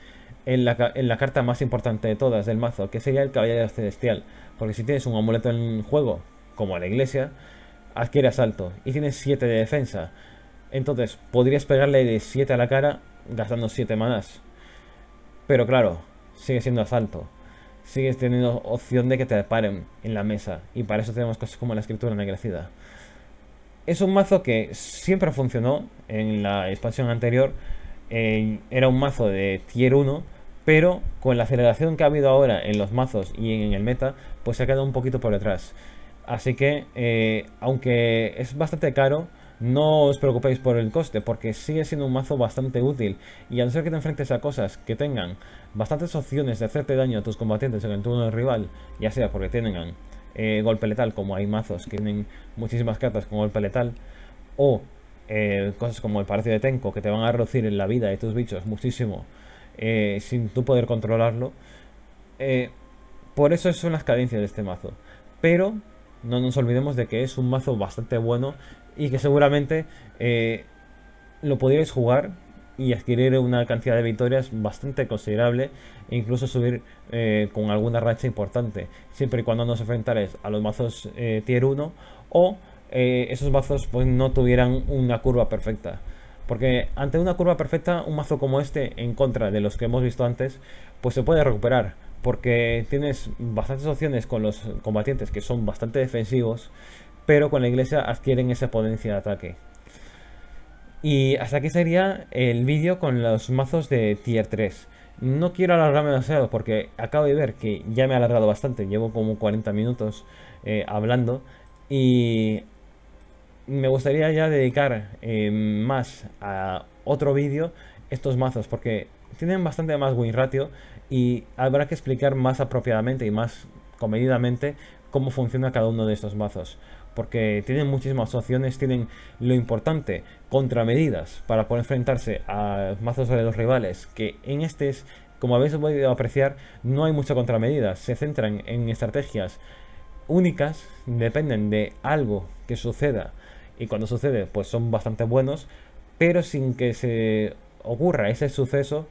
Speaker 1: en la, carta más importante de todas del mazo, que sería el Caballero Celestial. Porque si tienes un amuleto en juego, como la iglesia, adquiere asalto y tienes 7 de defensa. Entonces, podrías pegarle de 7 a la cara gastando 7 manas Pero claro, sigue siendo asalto. Sigues teniendo opción de que te paren en la mesa. Y para eso tenemos cosas como la escritura ennegrecida. Es un mazo que siempre funcionó en la expansión anterior. era un mazo de tier 1. Pero con la aceleración que ha habido ahora en los mazos y en el meta, pues se ha quedado un poquito por detrás. Así que, eh, aunque es bastante caro, no os preocupéis por el coste, porque sigue siendo un mazo bastante útil. Y no ser que te enfrentes a cosas que tengan bastantes opciones de hacerte daño a tus combatientes en el turno del rival, ya sea porque tengan eh, golpe letal, como hay mazos que tienen muchísimas cartas con golpe letal, o eh, cosas como el Palacio de Tenko, que te van a reducir en la vida de tus bichos muchísimo, eh, sin tú poder controlarlo. por eso son las cadencias de este mazo. Pero no nos olvidemos de que es un mazo bastante bueno y que seguramente eh, lo podríais jugar y adquirir una cantidad de victorias bastante considerable e incluso subir eh, con alguna racha importante, siempre y cuando nos enfrentares a los mazos eh, tier 1 o esos mazos pues, no tuvieran una curva perfecta. Porque ante una curva perfecta, un mazo como este, en contra de los que hemos visto antes, pues se puede recuperar. Porque tienes bastantes opciones con los combatientes que son bastante defensivos, pero con la iglesia adquieren esa potencia de ataque. Y hasta aquí sería el vídeo con los mazos de tier 3. No quiero alargarme demasiado porque acabo de ver que ya me he alargado bastante, llevo como 40 minutos eh, hablando y me gustaría ya dedicar eh, más a otro vídeo estos mazos porque tienen bastante más win ratio y habrá que explicar más apropiadamente y más comedidamente cómo funciona cada uno de estos mazos porque tienen muchísimas opciones, tienen lo importante, contramedidas para poder enfrentarse a mazos de los rivales, que en este como habéis podido apreciar, no hay mucha contramedida se centran en estrategias únicas, dependen de algo que suceda, y cuando sucede, pues son bastante buenos, pero sin que se ocurra ese suceso,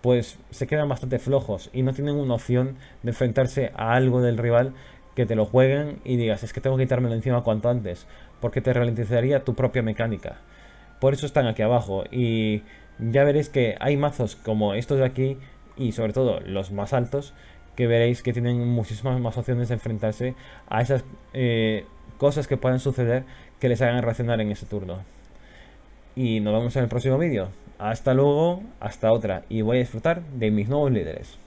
Speaker 1: pues se quedan bastante flojos y no tienen una opción de enfrentarse a algo del rival que te lo jueguen y digas, es que tengo que quitármelo encima cuanto antes, porque te ralentizaría tu propia mecánica. Por eso están aquí abajo y ya veréis que hay mazos como estos de aquí y sobre todo los más altos que veréis que tienen muchísimas más opciones de enfrentarse a esas eh, cosas que puedan suceder que les hagan reaccionar en ese turno. Y nos vemos en el próximo vídeo. Hasta luego, hasta otra y voy a disfrutar de mis nuevos líderes.